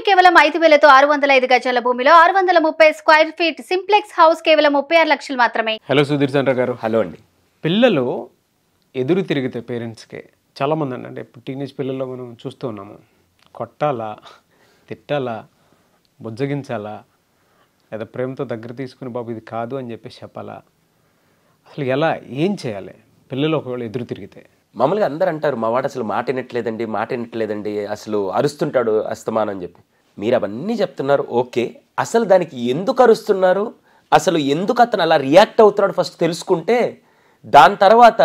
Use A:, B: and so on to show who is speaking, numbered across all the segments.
A: Company కేవలం ఐదు వేలతో ఆరు వందల ఐదు గజాల భూమిలో ఆరు వందల ముప్పై స్క్వైర్ ఫీట్ సింప్లెక్స్ హౌస్ కేవలం ముప్పై ఆరు లక్షలు మాత్రమే హలో సుధీర్ చంద్ర గారు హలో అండి పిల్లలు ఎదురు తిరిగితే పేరెంట్స్కి చాలామంది అండి అంటే ఇప్పుడు టీనేజ్ పిల్లల్లో మనం చూస్తూ ఉన్నాము కొట్టాలా తిట్టాలా బుజ్జగించాలా లేదా ప్రేమతో దగ్గర తీసుకుని బాబు ఇది కాదు అని చెప్పేసి చెప్పాలా అసలు ఎలా ఏం చేయాలి పిల్లలు ఒకవేళ ఎదురు తిరిగితే
B: మామూలుగా అందరు అంటారు మా వాడు అసలు మాట వినట్లేదండి మాట వినట్లేదండి అసలు అరుస్తుంటాడు అస్తమానం అని చెప్పి మీరు అవన్నీ చెప్తున్నారు ఓకే అసలు దానికి ఎందుకు అరుస్తున్నారు అసలు ఎందుకు అతను అలా రియాక్ట్ అవుతున్నాడు ఫస్ట్ తెలుసుకుంటే దాని తర్వాత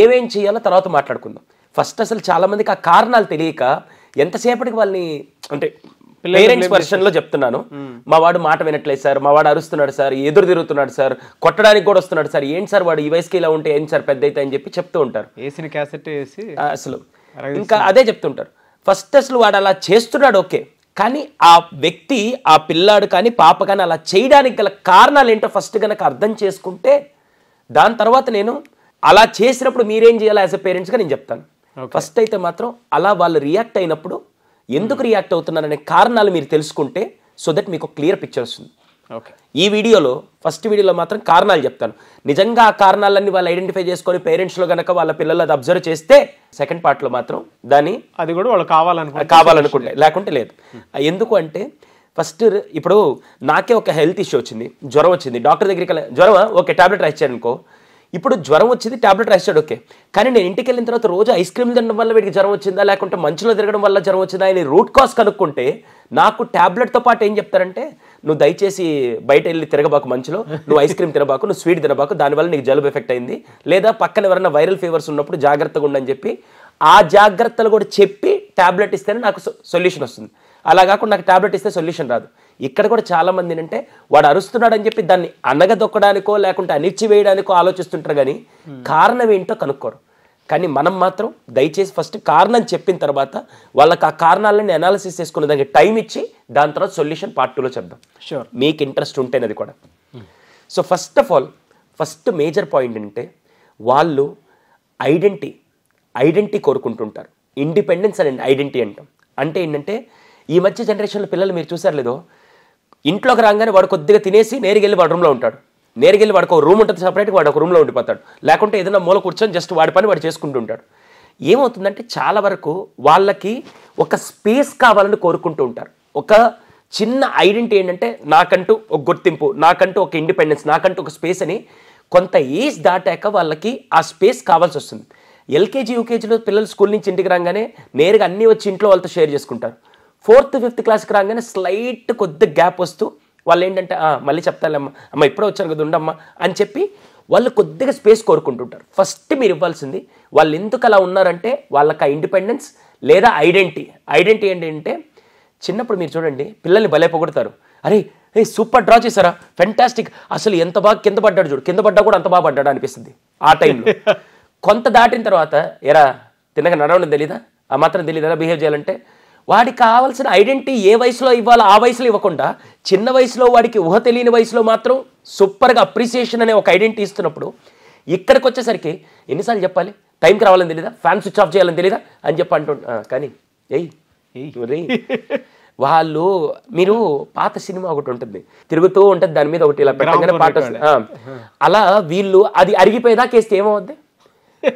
B: ఏమేం చేయాలో తర్వాత మాట్లాడుకుందాం ఫస్ట్ అసలు చాలామందికి ఆ కారణాలు తెలియక ఎంతసేపటికి వాళ్ళని అంటే పేరెంట్స్ వర్షన్లో చెప్తున్నాను మా వాడు మాట వినట్లేదు సార్ మా వాడు అరుస్తున్నాడు సార్ ఎదురు తిరుగుతున్నాడు సార్ కొట్టడానికి కూడా వస్తున్నాడు సార్ ఏంటి సార్ వాడు ఈ వయసుకి ఇలా ఉంటే ఏంటి సార్ పెద్ద అయితే అని చెప్పి చెప్తూ ఉంటారు వేసిన క్యాసెట్ వేసి అసలు ఇంకా అదే చెప్తుంటారు ఫస్ట్ అసలు వాడు అలా చేస్తున్నాడు ఓకే కానీ ఆ వ్యక్తి ఆ పిల్లాడు కానీ పాప కానీ అలా చేయడానికి గల కారణాలు ఏంటో ఫస్ట్ కనుక అర్థం చేసుకుంటే దాని తర్వాత నేను అలా చేసినప్పుడు మీరేం చేయాలి యాజ్ అ పేరెంట్స్గా నేను చెప్తాను ఫస్ట్ అయితే మాత్రం అలా వాళ్ళు రియాక్ట్ అయినప్పుడు ఎందుకు రియాక్ట్ అవుతున్నారనే కారణాలు మీరు తెలుసుకుంటే సో దట్ మీకు క్లియర్ పిక్చర్ వస్తుంది ఈ వీడియోలో ఫస్ట్ వీడియోలో మాత్రం కారణాలు చెప్తాను నిజంగా ఆ కారణాలన్నీ వాళ్ళు ఐడెంటిఫై చేసుకొని పేరెంట్స్లో గనక వాళ్ళ పిల్లలు అది అబ్జర్వ్ చేస్తే సెకండ్ పార్ట్లో మాత్రం దాన్ని అది కూడా వాళ్ళు కావాలనుకుంటే కావాలనుకుంటే లేకుంటే లేదు ఎందుకు అంటే ఫస్ట్ ఇప్పుడు నాకే ఒక హెల్త్ ఇష్యూ వచ్చింది జ్వరం వచ్చింది డాక్టర్ దగ్గరికి జ్వరం ఓకే టాబ్లెట్ రాయించారనుకో ఇప్పుడు జ్వరం వచ్చింది టాబ్లెట్ రాశాడు ఓకే కానీ నేను ఇంటికి వెళ్ళిన తర్వాత రోజు ఐస్ క్రీమ్ తినడం వల్ల వీడికి జ్వరం వచ్చిందా లేకుంటే మంచులో తిరగడం వల్ల జ్వరం వచ్చిందా అని రూట్ కాస్ కనుక్కుంటే నాకు టాబ్లెట్తో పాటు ఏం చెప్తారంటే నువ్వు దయచేసి బయట వెళ్ళి తిరగబాకు మంచులో నువ్వు ఐస్ క్రీమ్ తినబాకు నువ్వు స్వీట్ తినబాకు దానివల్ల నీకు జలుబు ఎఫెక్ట్ అయింది లేదా పక్కన ఎవరైనా వైరల్ ఫీవర్స్ ఉన్నప్పుడు జాగ్రత్తగా ఉండని చెప్పి ఆ జాగ్రత్తలు కూడా చెప్పి టాబ్లెట్ ఇస్తేనే నాకు సొల్యూషన్ వస్తుంది అలా కాకుండా నాకు టాబ్లెట్ ఇస్తే సొల్యూషన్ రాదు ఇక్కడ కూడా చాలామంది ఏంటంటే వాడు అరుస్తున్నాడు అని చెప్పి దాన్ని అనగదొక్కడానికో లేకుంటే వేయడానికో ఆలోచిస్తుంటారు కానీ కారణం ఏంటో కనుక్కోరు కానీ మనం మాత్రం దయచేసి ఫస్ట్ కారణం చెప్పిన తర్వాత వాళ్ళకి ఆ కారణాలని అనాలిసిస్ చేసుకునే దానికి టైం ఇచ్చి దాని తర్వాత సొల్యూషన్ పార్ట్ టూలో చెప్దాం షూర్ మీకు ఇంట్రెస్ట్ ఉంటేనది కూడా so first of all first major point అంటే వాళ్ళు ఐడెంటిటీ ఐడెంటిటీ కోరుకుంటుంటారు ఇండిపెండెన్స్ అండ్ ఐడెంటిటీ అంటాం అంటే ఏంటంటే ఈ మధ్య జనరేషన్లో పిల్లలు మీరు చూసారు లేదో ఇంట్లోకి రాగానే వాడు కొద్దిగా తినేసి నేరుగెళ్ళి వాడు రూమ్లో ఉంటాడు నేరుగెళ్ళి వాడికి ఒక రూమ్ ఉంటుంది సపరేట్గా వాడు ఒక రూమ్లో ఉండిపోతాడు లేకుంటే ఏదైనా మూల కూర్చొని జస్ట్ వాడి పని వాడు చేసుకుంటూ ఉంటాడు ఏమవుతుందంటే చాలా వరకు వాళ్ళకి ఒక స్పేస్ కావాలని కోరుకుంటూ ఉంటారు ఒక చిన్న ఐడెంటిటీ ఏంటంటే నాకంటూ ఒక గుర్తింపు నాకంటూ ఒక ఇండిపెండెన్స్ నాకంటూ ఒక స్పేస్ అని కొంత ఏజ్ దాటాక వాళ్ళకి ఆ స్పేస్ కావాల్సి వస్తుంది ఎల్కేజీ యూకేజీలో పిల్లలు స్కూల్ నుంచి ఇంటికి రాగానే నేరుగా అన్నీ వచ్చి ఇంట్లో వాళ్ళతో షేర్ చేసుకుంటారు ఫోర్త్ ఫిఫ్త్ క్లాస్కి రాగానే స్లైట్ కొద్ది గ్యాప్ వస్తూ వాళ్ళు ఏంటంటే మళ్ళీ చెప్తాలేమ్మా అమ్మ ఇప్పుడే వచ్చాను కదా ఉండమ్మా అని చెప్పి వాళ్ళు కొద్దిగా స్పేస్ కోరుకుంటుంటారు ఫస్ట్ మీరు ఇవ్వాల్సింది వాళ్ళు ఎందుకు అలా ఉన్నారంటే వాళ్ళకి ఆ ఇండిపెండెన్స్ లేదా ఐడెంటిటీ ఐడెంటిటీ ఏంటంటే చిన్నప్పుడు మీరు చూడండి పిల్లల్ని భలే పొగుడతారు అరే ఏ సూపర్ డ్రా చేశారా ఫెంటాస్టిక్ అసలు ఎంత బాగా కింద పడ్డాడు చూడు కింద పడ్డా కూడా అంత బాగా పడ్డాడు అనిపిస్తుంది ఆ టైంలో కొంత దాటిన తర్వాత ఎరా తినక నడవడం తెలీదా ఆ మాత్రం తెలీదా బిహేవ్ చేయాలంటే వాడికి కావాల్సిన ఐడెంటిటీ ఏ వయసులో ఇవ్వాలో ఆ వయసులో ఇవ్వకుండా చిన్న వయసులో వాడికి ఊహ తెలియని వయసులో మాత్రం సూపర్గా అప్రిసియేషన్ అనే ఒక ఐడెంటిటీ ఇస్తున్నప్పుడు ఇక్కడికి వచ్చేసరికి ఎన్నిసార్లు చెప్పాలి టైంకి రావాలని తెలీదా ఫ్యాన్ స్విచ్ ఆఫ్ చేయాలని తెలీదా అని చెప్పి అంటు కానీ ఎయ్ వాళ్ళు మీరు పాత సినిమా ఒకటి ఉంటుంది తిరుగుతూ ఉంటుంది దాని మీద ఒకటి ఇలా పెట్టగానే పాట అలా వీళ్ళు అది అరిగిపోయేదాకేస్తే వేస్తే ఏమవుద్ది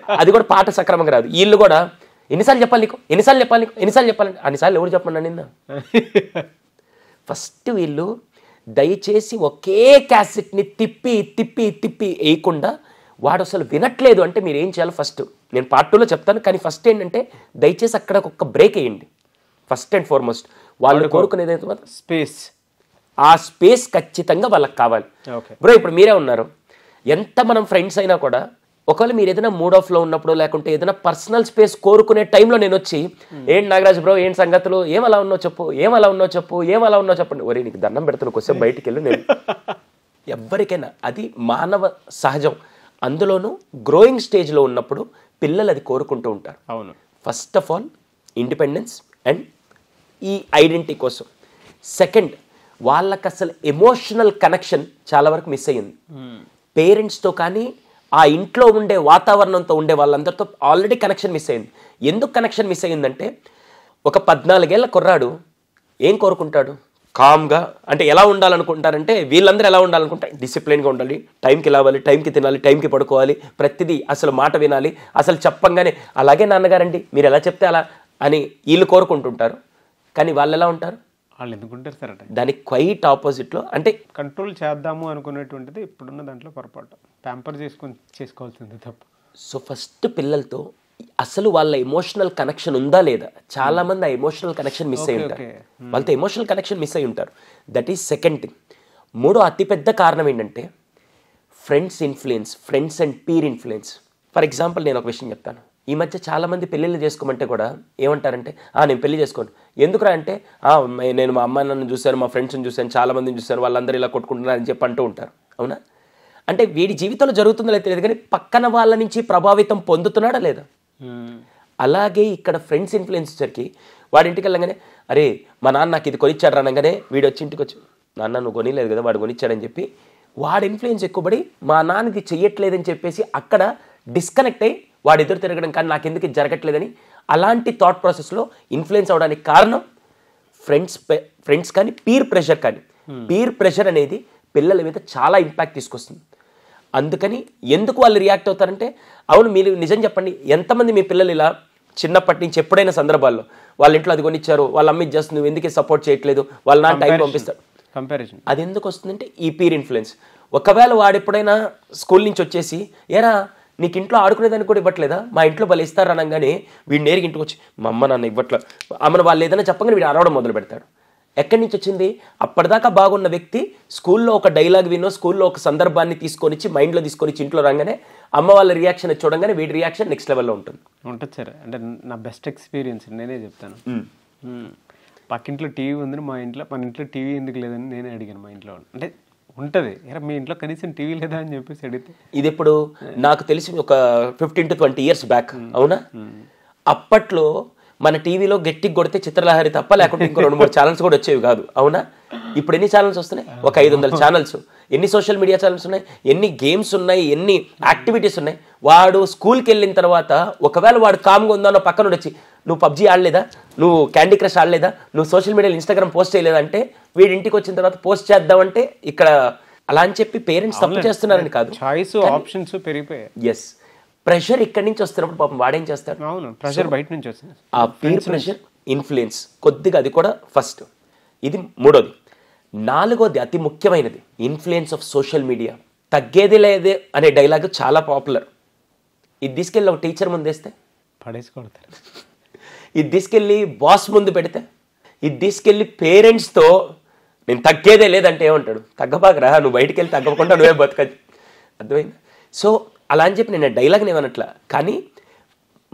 B: అది కూడా పాట సక్రమంగా రాదు వీళ్ళు కూడా ఎన్నిసార్లు చెప్పాలి నీకు ఎన్నిసార్లు చెప్పాలి నీకు ఎన్నిసార్లు చెప్పాలి అన్నిసార్లు ఎవరు చెప్పండి నిన్న ఫస్ట్ వీళ్ళు దయచేసి ఒకే క్యాసెట్ని తిప్పి తిప్పి తిప్పి వేయకుండా వాడు అసలు వినట్లేదు అంటే మీరు ఏం చేయాలి ఫస్ట్ నేను పార్ట్ టూలో చెప్తాను కానీ ఫస్ట్ ఏంటంటే దయచేసి అక్కడ ఒక బ్రేక్ వేయండి ఫస్ట్ అండ్ ఫార్మోస్ట్ వాళ్ళు కోరుకునేది స్పేస్ ఆ స్పేస్ ఖచ్చితంగా వాళ్ళకి కావాలి బ్రో ఇప్పుడు మీరే ఉన్నారు ఎంత మనం ఫ్రెండ్స్ అయినా కూడా ఒకవేళ మీరు ఏదైనా మూడ్ ఆఫ్లో ఉన్నప్పుడు లేకుంటే ఏదైనా పర్సనల్ స్పేస్ కోరుకునే టైంలో నేను వచ్చి ఏంటి నాగరాజ్ బ్రో ఏం సంగతులు ఏం అలా ఉన్నావు చెప్పు ఏం అలా ఉన్నావు చెప్పు ఏం అలా ఉన్నావు చెప్పండి ఒరే నీకు దండం పెడతాను కొంచెం బయటికి వెళ్ళి నేను ఎవరికైనా అది మానవ సహజం అందులోనూ గ్రోయింగ్ స్టేజ్లో ఉన్నప్పుడు పిల్లలు అది కోరుకుంటూ ఉంటారు అవును first of all independence and ఈ ఐడెంటిటీ కోసం సెకండ్ వాళ్ళకి అసలు ఎమోషనల్ కనెక్షన్ చాలా వరకు మిస్ అయ్యింది పేరెంట్స్తో hmm. కానీ ఆ ఇంట్లో ఉండే వాతావరణంతో ఉండే వాళ్ళందరితో ఆల్రెడీ కనెక్షన్ మిస్ అయింది ఎందుకు కనెక్షన్ మిస్ అయిందంటే ఒక పద్నాలుగేళ్ల కుర్రాడు ఏం కోరుకుంటాడు కామ్గా అంటే ఎలా ఉండాలనుకుంటారంటే వీళ్ళందరూ ఎలా ఉండాలనుకుంటారు డిసిప్లిన్గా ఉండాలి టైంకి లేవాలి టైంకి తినాలి టైంకి పడుకోవాలి ప్రతిదీ అసలు మాట వినాలి అసలు చెప్పంగానే అలాగే నాన్నగారండి మీరు ఎలా చెప్తే అలా అని వీళ్ళు కోరుకుంటుంటారు కానీ వాళ్ళు ఎలా ఉంటారు వాళ్ళు ఎందుకుంటారు సరే దానికి క్వైట్ ఆపోజిట్లో అంటే
A: కంట్రోల్ చేద్దాము అనుకునేటువంటిది ఇప్పుడున్న దాంట్లో పొరపాటు ప్యాంపర్ చేసుకొని చేసుకోవాల్సింది తప్పు
B: సో ఫస్ట్ పిల్లలతో అసలు వాళ్ళ ఎమోషనల్ కనెక్షన్ ఉందా లేదా చాలా మంది ఆ ఎమోషనల్ కనెక్షన్ మిస్ అయి ఉంటారు వాళ్ళతో ఎమోషనల్ కనెక్షన్ మిస్ అయి ఉంటారు దట్ ఈస్ సెకండ్ థింగ్ మూడో అతిపెద్ద కారణం ఏంటంటే friends influence friends and peer influence for example నేను ఒక విషయం చెప్తాను ఈ మధ్య చాలామంది పెళ్ళిళ్ళు చేసుకోమంటే కూడా ఏమంటారంటే నేను పెళ్లి చేసుకోను ఎందుకురా అంటే నేను మా అమ్మాయి నన్ను చూశాను మా ఫ్రెండ్స్ని చూశాను చాలామందిని చూశాను వాళ్ళందరూ ఇలా కొట్టుకుంటున్నారని చెప్పి అంటూ ఉంటారు అవునా అంటే వీడి జీవితంలో జరుగుతుందో తెలియదు కానీ పక్కన వాళ్ళ నుంచి ప్రభావితం పొందుతున్నాడా లేదా అలాగే ఇక్కడ ఫ్రెండ్స్ ఇన్ఫ్లుయెన్సర్కి వాడి ఇంటికి వెళ్ళగానే అరే మా నాన్న నాకు ఇది కొనిచ్చాడు అనగానే వీడు వచ్చి ఇంటికి వచ్చి నాన్న నువ్వు కొనిలేదు కదా వాడు కొనిచ్చాడని చెప్పి వాడి ఇన్ఫ్లుయెన్స్ ఎక్కువబడి మా నాన్నకి చెయ్యట్లేదని చెప్పేసి అక్కడ డిస్కనెక్ట్ అయ్యి వాడు ఎదురు తిరగడం కానీ నాకు ఎందుకు జరగట్లేదని అలాంటి థాట్ ప్రాసెస్లో ఇన్ఫ్లుయెన్స్ అవడానికి కారణం ఫ్రెండ్స్ ఫ్రెండ్స్ కానీ పీర్ ప్రెషర్ కానీ పీర్ hmm. ప్రెషర్ అనేది పిల్లల మీద చాలా ఇంపాక్ట్ తీసుకొస్తుంది అందుకని ఎందుకు వాళ్ళు రియాక్ట్ అవుతారంటే అవును మీరు నిజం చెప్పండి ఎంతమంది మీ పిల్లలు ఇలా చిన్నప్పటి నుంచి ఎప్పుడైనా సందర్భాల్లో వాళ్ళ ఇంట్లో అది కొనిచ్చారు వాళ్ళ అమ్మ ఇచ్చేస్తుంది నువ్వు ఎందుకే సపోర్ట్ చేయట్లేదు వాళ్ళు నా టైం పంపిస్తారు కంపారిజన్ అది ఎందుకు వస్తుందంటే ఈ పీర్ ఇన్ఫ్లుయెన్స్ ఒకవేళ వాడు ఎప్పుడైనా స్కూల్ నుంచి వచ్చేసి ఏరా నీకు ఇంట్లో ఆడుకునేదానికి కూడా ఇవ్వట్లేదా మా ఇంట్లో వాళ్ళు ఇస్తారు అనగానే వీడు నేరుగా ఇంటికి వచ్చి మా అమ్మ నాన్న ఇవ్వట్ల అమ్మను వాళ్ళు ఏదైనా చెప్పగానే వీడు అరవడం మొదలు పెడతాడు ఎక్కడి నుంచి వచ్చింది అప్పటిదాకా బాగున్న వ్యక్తి స్కూల్లో ఒక డైలాగ్ విన్నో స్కూల్లో ఒక సందర్భాన్ని తీసుకొనిచ్చి మైండ్లో తీసుకొని ఇంట్లో రాగానే అమ్మ వాళ్ళ రియాక్షన్ చూడంగానే వీడి రియాక్షన్ నెక్స్ట్ లెవెల్లో ఉంటుంది
A: ఉంటుంది సార్ అంటే నా బెస్ట్ ఎక్స్పీరియన్స్ నేనే చెప్తాను పక్కింట్లో టీవీ ఉందని మా ఇంట్లో మన ఇంట్లో టీవీ ఎందుకు లేదని నేనే అడిగాను మా ఇంట్లో అంటే ఉంటుంది మీ ఇంట్లో కనీసం టీవీ లేదా అని చెప్పేసి అడిగితే
B: ఇది ఇప్పుడు hmm. నాకు తెలిసి ఒక fifteen to twenty years back అవునా hmm. అప్పట్లో మన టీవీలో గట్టి కొడితే చిత్రలహరి తప్ప లేకుంటే ఇంకో రెండు మూడు ఛానల్స్ కూడా వచ్చేవి కాదు అవునా ఇప్పుడు ఎన్ని ఛానల్స్ వస్తున్నాయి ఒక ఐదు వందల ఛానల్స్ ఎన్ని సోషల్ మీడియా ఛానల్స్ ఉన్నాయి ఎన్ని గేమ్స్ ఉన్నాయి ఎన్ని యాక్టివిటీస్ ఉన్నాయి వాడు స్కూల్కి వెళ్ళిన తర్వాత ఒకవేళ వాడు కామ్గా ఉందానో పక్కన వచ్చి నువ్వు పబ్జీ ఆడలేదా నువ్వు క్యాండీ క్రష్ ఆడలేదా నువ్వు సోషల్ మీడియాలో ఇన్స్టాగ్రామ్ పోస్ట్ అంటే వీడి ఇంటికి వచ్చిన తర్వాత పోస్ట్ చేద్దామంటే ఇక్కడ అలా అని చెప్పి పేరెంట్స్ తప్పు చేస్తున్నారని కాదు చాయిస్ ఆప్షన్స్ పెరిగిపోయాయి ఎస్ ప్రెషర్ ఇక్కడి నుంచి వస్తున్నప్పుడు పాపం వాడేం చేస్తాడు అవును ప్రెషర్ బయట నుంచి వస్తుంది ఆ పీర్ ప్రెషర్ ఇన్ఫ్లుయెన్స్ కొద్దిగా అది కూడా ఫస్ట్ ఇది మూడోది నాలుగోది అతి ముఖ్యమైనది ఇన్ఫ్లుయెన్స్ ఆఫ్ సోషల్ మీడియా తగ్గేది లేదే అనే డైలాగ్ చాలా పాపులర్ ఇది తీసుకెళ్ళి ఒక టీచర్ ముందేస్తే పడేసి కొడతారు ఇది తీసుకెళ్ళి బాస్ ముందు పెడితే ఇది తీసుకెళ్ళి పేరెంట్స్తో నేను తగ్గేదే లేదంటే ఏమంటాడు తగ్గపాకరా నువ్వు బయటికి వెళ్ళి తగ్గకుండా నువ్వే బతకచ్చు అర్థమైంది సో అలా అని చెప్పి నేను డైలాగ్ నేమనట్లా కానీ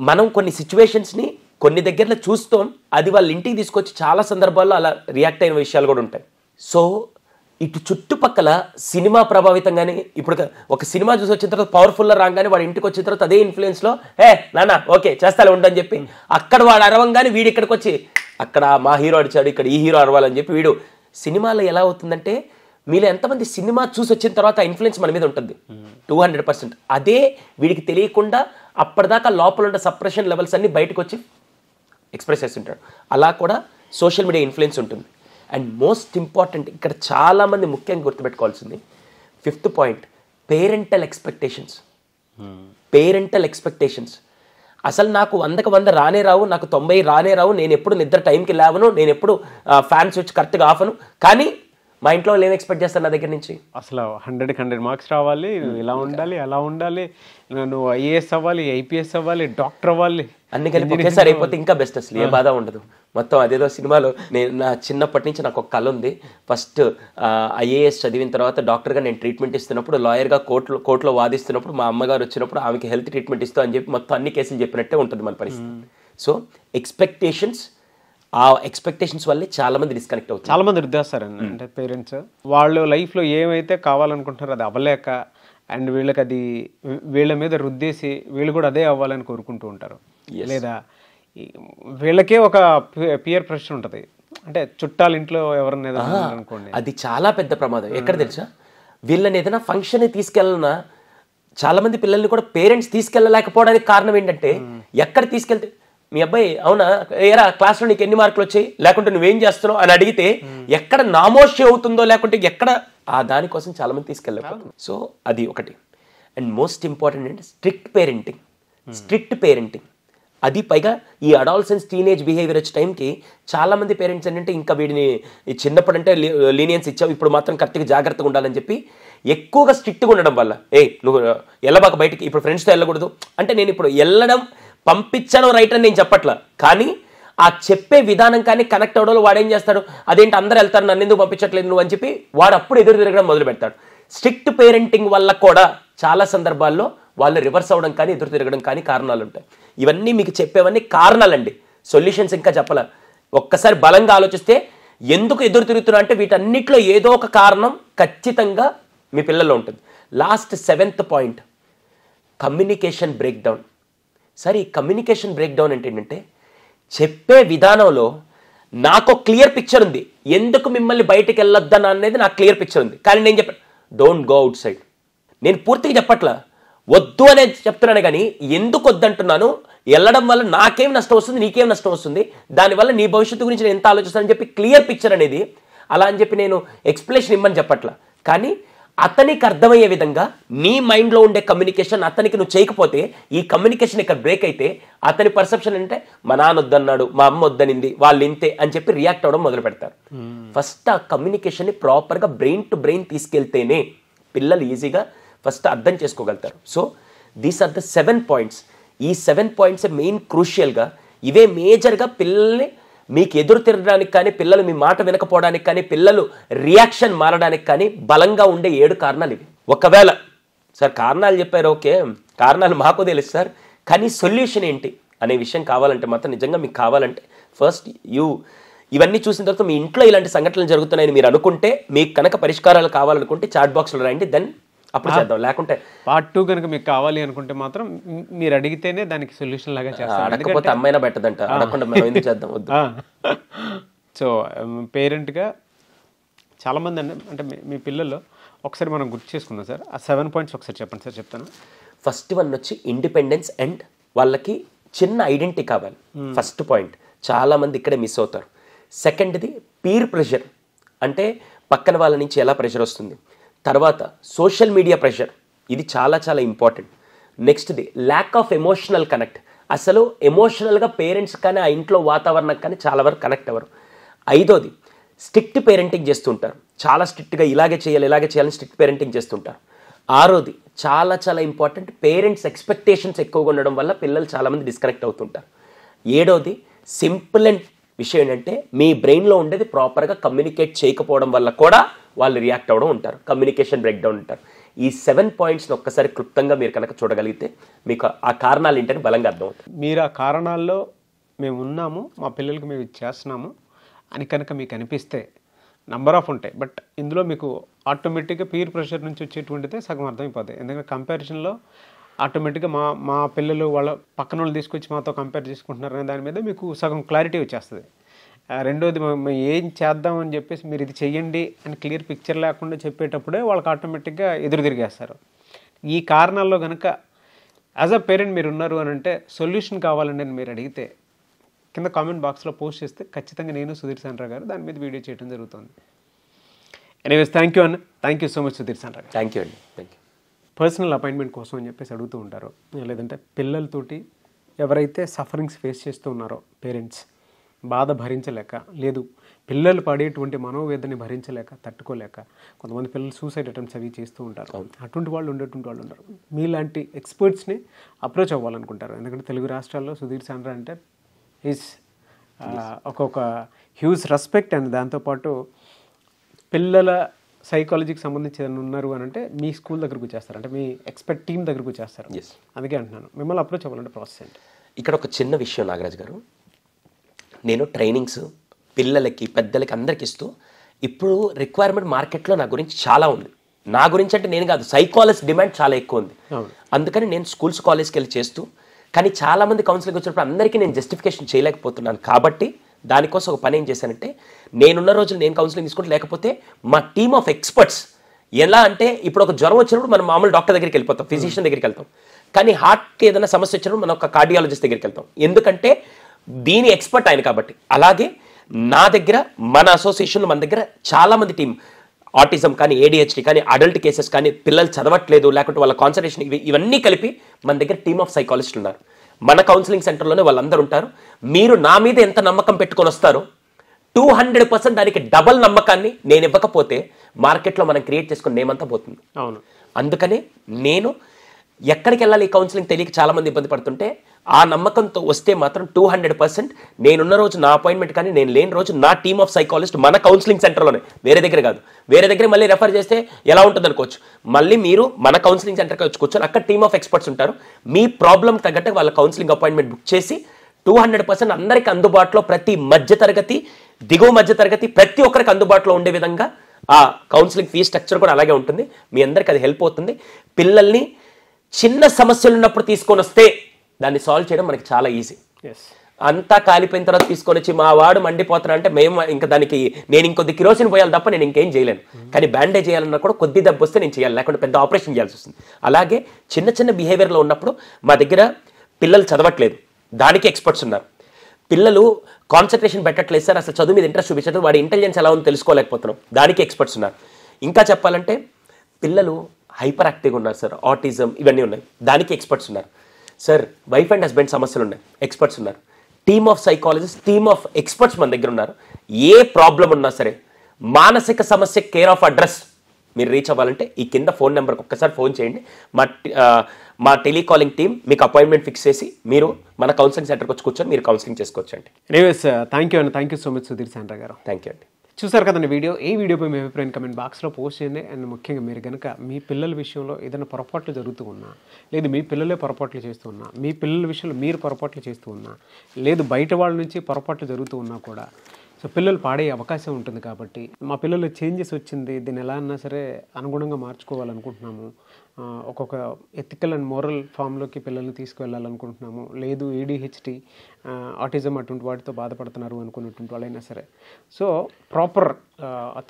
B: మనం కొన్ని సిచ్యువేషన్స్ని కొన్ని దగ్గరలో చూస్తాం అది వాళ్ళ ఇంటికి తీసుకొచ్చి చాలా సందర్భాల్లో అలా రియాక్ట్ అయిన విషయాలు కూడా ఉంటాయి సో ఇటు చుట్టుపక్కల సినిమా ప్రభావితంగానే ఇప్పుడు ఒక సినిమా చూసి వచ్చిన తర్వాత పవర్ఫుల్లో రాగానే వాడు ఇంటికి వచ్చిన తర్వాత అదే ఇన్ఫ్లుయెన్స్లో ఏ నాన్న ఓకే చేస్తాలే ఉండని చెప్పి అక్కడ వాడు అరవంగానే వీడి ఇక్కడికి వచ్చి అక్కడ మా హీరో అడిచాడు ఇక్కడ ఈ హీరో అరవాలని చెప్పి వీడు సినిమాలో ఎలా అవుతుందంటే మీలో ఎంతమంది సినిమా చూసి వచ్చిన తర్వాత ఇన్ఫ్లుయెన్స్ మన మీద ఉంటుంది టూ హండ్రెడ్ పర్సెంట్ అదే వీడికి తెలియకుండా అప్పటిదాకా లోపల ఉన్న సప్రెషన్ లెవెల్స్ అన్ని బయటకు వచ్చి ఎక్స్ప్రెస్ చేస్తుంటాడు అలా కూడా సోషల్ మీడియా ఇన్ఫ్లుయెన్స్ ఉంటుంది అండ్ మోస్ట్ ఇంపార్టెంట్ ఇక్కడ చాలామంది ముఖ్యంగా గుర్తుపెట్టుకోవాల్సింది fifth point parental expectations parental expectations అసలు నాకు వందకు వంద రానే రావు నాకు తొంభై రానే రావు నేను ఎప్పుడు నిద్ర టైంకి లేవను నేను ఎప్పుడు ఫ్యాన్
A: స్విచ్ కరెక్ట్గా ఆఫను కానీ మా ఇంట్లో ఏం ఎక్స్పెక్ట్ చేస్తారు నా దగ్గర నుంచి అసలు హండ్రెడ్ హండ్రెడ్ మార్క్స్ రావాలి ఇలా ఉండాలి అలా ఉండాలి నువ్వు ఐఏఎస్ అవ్వాలి ఐపీఎస్ అవ్వాలి డాక్టర్ అవ్వాలి అన్ని కలిపి ఒకేసారి అయిపోతే ఇంకా బెస్ట్ అసలు ఏ బాధ
B: ఉండదు మొత్తం అదేదో సినిమాలో నేను నా చిన్నప్పటి నుంచి నాకు ఒక కళ ఉంది ఫస్ట్ ఐఏఎస్ చదివిన తర్వాత డాక్టర్గా నేను ట్రీట్మెంట్ ఇస్తున్నప్పుడు లాయర్గా కోర్టులో కోర్టులో వాదిస్తున్నప్పుడు మా అమ్మగారు వచ్చినప్పుడు ఆమెకి హెల్త్ ట్రీట్మెంట్ ఇస్తూ అని చెప్పి మొత్తం అన్ని కేసులు చెప్పినట్టే
A: ఉంటుంది మన పరిస్థితి సో ఎక్స్పెక్టేషన్స్ ఆ ఎక్స్పెక్టేషన్స్ వల్లే చాలా మంది డిస్కనెక్ట్ అవుతారు చాలా మంది వృద్ధాస్తారండి అంటే పేరెంట్స్ వాళ్ళు లైఫ్లో ఏమైతే కావాలనుకుంటున్నారో అది అవ్వలేక అండ్ వీళ్ళకి అది వీళ్ళ మీద రుద్దేసి వీళ్ళు కూడా అదే అవ్వాలని కోరుకుంటూ ఉంటారు లేదా వీళ్ళకే ఒక పియర్ ప్రెషర్ ఉంటుంది అంటే చుట్టాల ఇంట్లో ఎవరిని అనుకోండి అది చాలా పెద్ద ప్రమాదం ఎక్కడ తెలుసా వీళ్ళని ఏదైనా ఫంక్షన్
B: తీసుకెళ్ళనా చాలా మంది పిల్లల్ని కూడా పేరెంట్స్ తీసుకెళ్ళలేకపోవడానికి కారణం ఏంటంటే ఎక్కడ తీసుకెళ్తే మీ అబ్బాయి అవునా ఏరా క్లాస్లో నీకు ఎన్ని మార్కులు వచ్చాయి లేకుంటే నువ్వేం చేస్తున్నావు అని అడిగితే ఎక్కడ నామోషి అవుతుందో లేకుంటే ఎక్కడ ఆ దానికోసం చాలామంది తీసుకెళ్ళకపోతుంది సో అది ఒకటి అండ్ మోస్ట్ ఇంపార్టెంట్ అంటే స్ట్రిక్ట్ పేరెంటింగ్ స్ట్రిక్ట్ పేరెంటింగ్ అది పైగా ఈ అడాల్సెన్స్ టీనేజ్ బిహేవియర్ వచ్చే టైంకి చాలామంది పేరెంట్స్ ఏంటంటే ఇంకా వీడిని చిన్నప్పుడు అంటే లీనియన్స్ ఇచ్చావు ఇప్పుడు మాత్రం కరెక్ట్గా జాగ్రత్తగా ఉండాలని చెప్పి ఎక్కువగా స్ట్రిక్ట్గా ఉండడం వల్ల ఏ నువ్వు వెళ్ళబాక బయటికి ఇప్పుడు ఫ్రెండ్స్తో వెళ్ళకూడదు అంటే నేను ఇప్పుడు వెళ్ళడం పంపించడం రైట్ అని నేను చెప్పట్ల కానీ ఆ చెప్పే విధానం కానీ కనెక్ట్ అవడంలో వాడేం చేస్తాడు అదేంటి అందరు వెళ్తారు నన్ను ఎందుకు పంపించట్లేదు నువ్వు అని చెప్పి వాడు అప్పుడు ఎదురు తిరగడం మొదలు పెడతాడు స్ట్రిక్ట్ పేరెంటింగ్ వల్ల కూడా చాలా సందర్భాల్లో వాళ్ళు రివర్స్ అవ్వడం కానీ ఎదురు తిరగడం కానీ కారణాలు ఉంటాయి ఇవన్నీ మీకు చెప్పేవన్నీ కారణాలండి సొల్యూషన్స్ ఇంకా చెప్పాల ఒక్కసారి బలంగా ఆలోచిస్తే ఎందుకు ఎదురు తిరుగుతున్నా అంటే వీటన్నిటిలో ఏదో ఒక కారణం ఖచ్చితంగా మీ పిల్లల్లో ఉంటుంది last seventh point communication breakdown సరే ఈ కమ్యూనికేషన్ బ్రేక్డౌన్ ఏంటంటే చెప్పే విధానంలో నాకు క్లియర్ పిక్చర్ ఉంది ఎందుకు మిమ్మల్ని బయటకు వెళ్ళొద్దని అనేది నాకు క్లియర్ పిక్చర్ ఉంది కానీ నేను చెప్పాను డోంట్ గో అవుట్ సైడ్ నేను పూర్తిగా చెప్పట్లా వద్దు అనేది చెప్తున్నాను కానీ ఎందుకు వద్దంటున్నాను వెళ్ళడం వల్ల నాకేం నష్టం వస్తుంది నీకేం నష్టం వస్తుంది దానివల్ల నీ భవిష్యత్తు గురించి నేను ఎంత ఆలోచిస్తానని చెప్పి క్లియర్ పిక్చర్ అనేది అలా అని చెప్పి నేను ఎక్స్ప్లెనేషన్ ఇమ్మని చెప్పట్లా కానీ అతనికి అర్థమయ్యే విధంగా నీ మైండ్లో ఉండే కమ్యూనికేషన్ అతనికి నువ్వు చేయకపోతే ఈ కమ్యూనికేషన్ ఇక్కడ బ్రేక్ అయితే అతని పర్సెప్షన్ అంటే మా నాన్న వద్దన్నాడు మా అమ్మ వద్దనింది వాళ్ళు ఇంతే అని చెప్పి రియాక్ట్ అవ్వడం మొదలు పెడతారు ఫస్ట్ hmm. ఆ కమ్యూనికేషన్ని ప్రాపర్గా బ్రెయిన్ టు బ్రెయిన్ తీసుకెళ్తేనే పిల్లలు ఈజీగా ఫస్ట్ అర్థం చేసుకోగలుగుతారు so these are the seven points ఈ సెవెన్ పాయింట్స్ మెయిన్ క్రూషియల్గా ఇవే మేజర్గా పిల్లల్ని మీకు ఎదురు తిరగడానికి కానీ పిల్లలు మీ మాట వినకపోవడానికి కానీ పిల్లలు రియాక్షన్ మారడానికి కానీ బలంగా ఉండే ఏడు కారణాలు ఇవి ఒకవేళ సార్ కారణాలు చెప్పారు ఓకే కారణాలు మాకు తెలుసు సార్ కానీ సొల్యూషన్ ఏంటి అనే విషయం కావాలంటే మాత్రం నిజంగా మీకు కావాలంటే ఫస్ట్ యూ ఇవన్నీ చూసిన తర్వాత మీ ఇంట్లో ఇలాంటి సంఘటనలు జరుగుతున్నాయని మీరు అనుకుంటే మీకు కనుక పరిష్కారాలు కావాలనుకుంటే చాట్ బాక్స్లో రాయండి దెన్ అప్పుడు చేద్దాం
A: లేకుంటే పార్ట్ టూ కనుక మీకు కావాలి అనుకుంటే మాత్రం మీరు అడిగితేనే దానికి సొల్యూషన్ లాగా చేస్తాం అడగకపోతే అమ్మాయినా పెట్టదంట అడగకుండా మనం ఎందుకు చేద్దాం వద్దు సో పేరెంట్గా చాలామంది అండి అంటే మీ పిల్లల్లో ఒకసారి మనం గుర్తు చేసుకుందాం సార్ ఆ సెవెన్ పాయింట్స్ ఒకసారి చెప్పండి సార్ చెప్తాను ఫస్ట్ వన్ వచ్చి ఇండిపెండెన్స్ అండ్ వాళ్ళకి
B: చిన్న ఐడెంటిటీ కావాలి ఫస్ట్ పాయింట్ చాలామంది ఇక్కడే మిస్ అవుతారు సెకండ్ది పీర్ ప్రెషర్ అంటే పక్కన వాళ్ళ నుంచి ఎలా ప్రెషర్ వస్తుంది తర్వాత సోషల్ మీడియా ప్రెషర్ ఇది చాలా చాలా ఇంపార్టెంట్ నెక్స్ట్ది ల్యాక్ ఆఫ్ ఎమోషనల్ కనెక్ట్ అసలు ఎమోషనల్గా పేరెంట్స్ కానీ ఆ ఇంట్లో వాతావరణం కానీ చాలా వరకు కనెక్ట్ అవ్వరు ఐదోది స్ట్రిక్ట్ పేరెంటింగ్ చేస్తుంటారు చాలా స్ట్రిక్ట్గా ఇలాగే చేయాలి ఇలాగే చేయాలని స్ట్రిక్ట్ పేరెంటింగ్ చేస్తుంటారు ఆరోది చాలా చాలా ఇంపార్టెంట్ పేరెంట్స్ ఎక్స్పెక్టేషన్స్ ఎక్కువగా ఉండడం వల్ల పిల్లలు చాలామంది డిస్కనెక్ట్ అవుతుంటారు ఏడోది సింపుల్ అండ్ విషయం ఏంటంటే మీ బ్రెయిన్లో ఉండేది ప్రాపర్గా కమ్యూనికేట్ చేయకపోవడం వల్ల కూడా వాళ్ళు రియాక్ట్ అవ్వడం ఉంటారు కమ్యూనికేషన్ బ్రేక్డౌన్ ఉంటారు ఈ సెవెన్ పాయింట్స్ని ఒక్కసారి క్లుప్తంగా మీరు కనుక చూడగలిగితే మీకు ఆ కారణాలు ఏంటని బలంగా అర్థమవుతుంది
A: మీరు ఆ కారణాల్లో మేము ఉన్నాము మా పిల్లలకు మేము ఇది చేస్తున్నాము అని కనుక మీకు అనిపిస్తే నంబర్ ఆఫ్ ఉంటాయి బట్ ఇందులో మీకు ఆటోమేటిక్గా పీర్ ప్రెషర్ నుంచి వచ్చేటువంటిదే సగం అర్థమైపోతాయి ఎందుకంటే కంపారిజన్లో ఆటోమేటిక్గా మా మా పిల్లలు వాళ్ళ పక్కన వాళ్ళు తీసుకొచ్చి మాతో కంపేర్ చేసుకుంటున్నారు అనే దాని మీద మీకు సగం క్లారిటీ వచ్చేస్తుంది రెండోది ఏం చేద్దాం అని చెప్పేసి మీరు ఇది చెయ్యండి అని క్లియర్ పిక్చర్ లేకుండా చెప్పేటప్పుడే వాళ్ళకి ఆటోమేటిక్గా ఎదురు తిరిగేస్తారు ఈ కారణాల్లో కనుక యాజ్ అ పేరెంట్ మీరు ఉన్నారు అని అంటే సొల్యూషన్ కావాలండి అని మీరు అడిగితే కింద కామెంట్ బాక్స్లో పోస్ట్ చేస్తే ఖచ్చితంగా నేను సుధీర్ సాండ్రా గారు దాని మీద వీడియో చేయడం జరుగుతుంది ఎనీవేస్ థ్యాంక్ యూ అన్న thank you so much Sudheer గారు థ్యాంక్ యూ అండి థ్యాంక్ యూ పర్సనల్ అపాయింట్మెంట్ కోసం అని చెప్పేసి అడుగుతూ ఉంటారు లేదంటే పిల్లలతోటి ఎవరైతే సఫరింగ్స్ ఫేస్ చేస్తూ ఉన్నారో పేరెంట్స్ బాధ భరించలేక లేదు పిల్లలు పడేటువంటి మనోవేదని భరించలేక తట్టుకోలేక కొంతమంది పిల్లలు సూసైడ్ అటెంప్ట్స్ అవి చేస్తూ ఉంటారు అటువంటి వాళ్ళు ఉండేటువంటి వాళ్ళు ఉంటారు మీలాంటి ఎక్స్పర్ట్స్ని అప్రోచ్ అవ్వాలనుకుంటారు ఎందుకంటే తెలుగు రాష్ట్రాల్లో సుధీర్ చంద్ర అంటే ఈజ్ uh, ఒక్కొక్క హ్యూజ్ రెస్పెక్ట్ అండ్ దాంతోపాటు పిల్లల సైకాలజీకి సంబంధించి ఏదైనా ఉన్నారు అని అంటే మీ స్కూల్ దగ్గరకు వచ్చేస్తారు అంటే మీ ఎక్స్పర్ట్ టీం దగ్గరకు వచ్చేస్తారు అందుకే అంటున్నాను మిమ్మల్ని అప్రోచ్ అవ్వాలంటే ప్రాసెస్ ఏంటి ఇక్కడ
B: ఒక చిన్న విషయం నాగరాజ్ గారు నేను ట్రైనింగ్స్ పిల్లలకి పెద్దలకి అందరికి ఇస్తూ ఇప్పుడు రిక్వైర్మెంట్ మార్కెట్లో నా గురించి చాలా ఉంది నా గురించి అంటే నేను కాదు సైకాలజీ డిమాండ్ చాలా ఎక్కువ ఉంది అందుకని నేను స్కూల్స్ కాలేజ్కి వెళ్ళి చేస్తూ కానీ చాలామంది కౌన్సిలింగ్ వచ్చినప్పుడు అందరికీ నేను జస్టిఫికేషన్ చేయలేకపోతున్నాను కాబట్టి దానికోసం ఒక పని ఏం చేశానంటే నేనున్న రోజులు నేను కౌన్సిలింగ్ తీసుకుంటే లేకపోతే మా టీమ్ ఆఫ్ ఎక్స్పర్ట్స్ ఎలా అంటే ఇప్పుడు ఒక జ్వరం వచ్చినప్పుడు మనం మామూలు డాక్టర్ దగ్గరికి వెళ్ళిపోతాం ఫిజిషియన్ దగ్గరికి వెళ్తాం కానీ హార్ట్కి ఏదైనా సమస్య వచ్చినప్పుడు మనం ఒక కార్డియాలజిస్ట్ దగ్గరికి వెళ్తాం ఎందుకంటే దీని ఎక్స్పర్ట్ ఆయన కాబట్టి అలాగే నా దగ్గర మన అసోసియేషన్ మన దగ్గర చాలామంది టీం ఆటిజం కానీ ఏడిహెచ్డి కానీ అడల్ట్ కేసెస్ కానీ పిల్లలు చదవట్లేదు లేకుంటే వాళ్ళ కాన్సన్ట్రేషన్ ఇవి ఇవన్నీ కలిపి మన దగ్గర టీమ్ ఆఫ్ సైకాలజిస్ట్ ఉన్నారు మన కౌన్సిలింగ్ సెంటర్లోనే వాళ్ళందరూ ఉంటారు మీరు నా మీద ఎంత నమ్మకం పెట్టుకొని వస్తారో టూ హండ్రెడ్ పర్సెంట్ దానికి డబల్ నమ్మకాన్ని నేను ఇవ్వకపోతే మార్కెట్లో మనం క్రియేట్ చేసుకుని నేమంతా పోతుంది అవును అందుకనే నేను ఎక్కడికి వెళ్ళాలి ఈ కౌన్సిలింగ్ తెలియక చాలామంది ఇబ్బంది పడుతుంటే ఆ నమ్మకంతో వస్తే మాత్రం టూ హండ్రెడ్ పర్సెంట్ నేనున్న రోజు నా అపాయింట్మెంట్ కానీ నేను లేని రోజు నా టీమ్ ఆఫ్ సైకాలజిస్ట్ మన కౌన్సిలింగ్ సెంటర్లోనే వేరే దగ్గర కాదు వేరే దగ్గర మళ్ళీ రెఫర్ చేస్తే ఎలా ఉంటుంది అనుకోవచ్చు మళ్ళీ మీరు మన కౌన్సిలింగ్ సెంటర్కి వచ్చి కూర్చొని అక్కడ టీమ్ ఆఫ్ ఎక్స్పర్ట్స్ ఉంటారు మీ ప్రాబ్లం తగ్గట్టు వాళ్ళ కౌన్సిలింగ్ అపాయింట్మెంట్ బుక్ చేసి టూ హండ్రెడ్ పర్సెంట్ అందరికీ అందుబాటులో ప్రతి మధ్య తరగతి దిగువ మధ్య తరగతి ప్రతి ఒక్కరికి అందుబాటులో ఉండే విధంగా ఆ కౌన్సిలింగ్ ఫీ స్ట్రక్చర్ కూడా అలాగే ఉంటుంది మీ అందరికి అది హెల్ప్ అవుతుంది పిల్లల్ని చిన్న సమస్యలు ఉన్నప్పుడు తీసుకొని వస్తే దాన్ని సాల్వ్ చేయడం మనకి చాలా ఈజీ అంతా కాలిపోయిన తర్వాత తీసుకొని వచ్చి మా వాడు మండిపోతున్నా అంటే మేము ఇంకా దానికి నేను ఇంకొద్ది కిరోసిన్ పోయాలి తప్ప నేను ఇంకేం చేయలేను కానీ బ్యాండేజ్ చేయాలన్నా కూడా కొద్ది దెబ్బ వస్తే నేను చేయాలి లేకుంటే పెద్ద ఆపరేషన్ చేయాల్సి వస్తుంది అలాగే చిన్న చిన్న బిహేవియర్లో ఉన్నప్పుడు మా దగ్గర పిల్లలు చదవట్లేదు దానికి ఎక్స్పర్ట్స్ ఉన్నారు పిల్లలు కాన్సన్ట్రేషన్ పెట్టట్లేదు సార్ అసలు చదువు మీద ఇంట్రెస్ట్ చూపించదు వాడి ఇంటెలిజెన్స్ ఎలా ఉందో తెలుసుకోలేకపోతున్నాం దానికి ఎక్స్పర్ట్స్ ఉన్నారు ఇంకా చెప్పాలంటే పిల్లలు హైపర్ యాక్టివ్గా ఉన్నారు సార్ ఆటిజం ఇవన్నీ ఉన్నాయి దానికి ఎక్స్పర్ట్స్ ఉన్నారు సార్ వైఫ్ అండ్ హస్బెండ్ సమస్యలు ఉన్నాయి ఎక్స్పర్ట్స్ ఉన్నారు team of psychologist team of experts మన దగ్గర ఉన్నారు ఏ ప్రాబ్లం ఉన్నా సరే మానసిక సమస్య కేర్ ఆఫ్ అడ్రస్ మీరు రీచ్ అవ్వాలంటే ఈ కింద ఫోన్ నెంబర్కి ఒక్కసారి ఫోన్ చేయండి మా మా టెలికాలింగ్ టీమ్ మీకు అపాయింట్మెంట్ ఫిక్స్ చేసి మీరు మన కౌన్సిలింగ్ సెంటర్కి వచ్చి కూర్చొని మీరు కౌన్సిలింగ్
A: రేవే సార్ థ్యాంక్ యూ అండి thank you so much Sudheer Sandra గారు థ్యాంక్ యూ అండి చూసారు కదండి వీడియో ఈ వీడియోపై మీ అభిప్రాయం కమెంట్ బాక్స్లో పోస్ట్ చేయండి అండ్ ముఖ్యంగా మీరు కనుక మీ పిల్లల విషయంలో ఏదైనా పొరపాట్లు జరుగుతూ ఉన్నా లేదు మీ పిల్లలే పొరపాట్లు చేస్తూ ఉన్నా మీ పిల్లల విషయంలో మీరు పొరపాట్లు చేస్తూ ఉన్నా లేదు బయట వాళ్ళ నుంచి పొరపాట్లు జరుగుతూ ఉన్నా కూడా సో పిల్లలు పాడే అవకాశం ఉంటుంది కాబట్టి మా పిల్లలు చేంజెస్ వచ్చింది దీన్ని ఎలా అన్నా సరే అనుగుణంగా మార్చుకోవాలనుకుంటున్నాము ఒక్కొక్క ఎథికల్ అండ్ మోరల్ ఫామ్లోకి పిల్లల్ని తీసుకువెళ్ళాలనుకుంటున్నాము లేదు ఈడిహెచ్డి ఆటిజం అటువంటి వాటితో బాధపడుతున్నారు అనుకున్నటువంటి వాళ్ళైనా సరే సో ప్రాపర్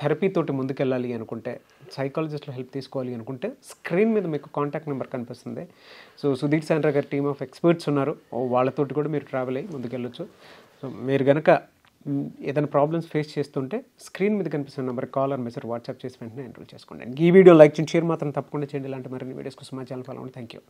A: థెరపీ తోటి ముందుకెళ్ళాలి అనుకుంటే సైకాలజిస్ట్లో హెల్ప్ తీసుకోవాలి అనుకుంటే స్క్రీన్ మీద మీకు కాంటాక్ట్ నెంబర్ కనిపిస్తుంది సో సుధీర్ సాండ్రా గారి టీమ్ ఆఫ్ ఎక్స్పర్ట్స్ ఉన్నారు వాళ్ళతోటి కూడా మీరు ట్రావెల్ అయ్యి ముందుకెళ్ళొచ్చు సో మీరు కనుక ఏదైనా ప్రాబ్లమ్స్ ఫేస్ చేస్తుంటే స్క్రీన్ మీద కనిపిస్తున్న number call or message WhatsApp చేసి వెంటనే ఎన్రోల్ చేసుకోండి ఈ వీడియో లైక్ చేయండి షేర్ మాత్రం తప్పకుండా చేయండి ఇలాంటి మరిన్ని వీడియోస్ కోసం మా ఛానల్ ఫాలో అవ్వండి థ్యాంక్ యూ